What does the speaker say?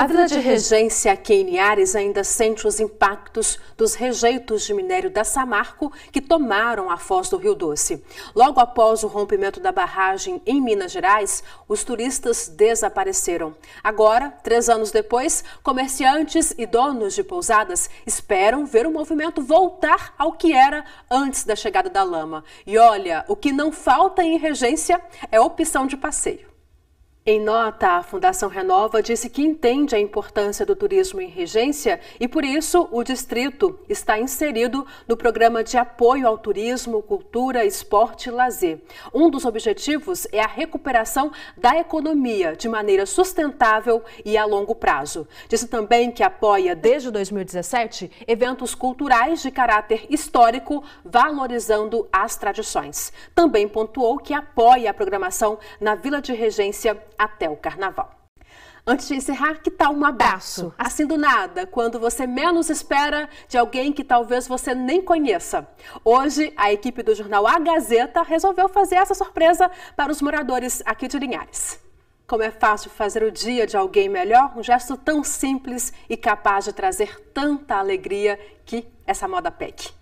A vila de Regência aqui em Linhares ainda sente os impactos dos rejeitos de minério da Samarco que tomaram a foz do Rio Doce. Logo após o rompimento da barragem em Minas Gerais, os turistas desapareceram. Agora, três anos depois, comerciantes e donos de pousadas esperam ver o movimento voltar ao que era antes da chegada da lama. E olha, o que não falta em Regência é opção de passeio. Em nota, a Fundação Renova disse que entende a importância do turismo em Regência e, por isso, o distrito está inserido no programa de apoio ao turismo, cultura, esporte e lazer. Um dos objetivos é a recuperação da economia de maneira sustentável e a longo prazo. Disse também que apoia, desde 2017, eventos culturais de caráter histórico, valorizando as tradições. Também pontuou que apoia a programação na Vila de Regência até o carnaval. Antes de encerrar, que tal um abraço? Assim do nada, quando você menos espera de alguém que talvez você nem conheça. Hoje, a equipe do jornal A Gazeta resolveu fazer essa surpresa para os moradores aqui de Linhares. Como é fácil fazer o dia de alguém melhor, um gesto tão simples e capaz de trazer tanta alegria que essa moda pegue.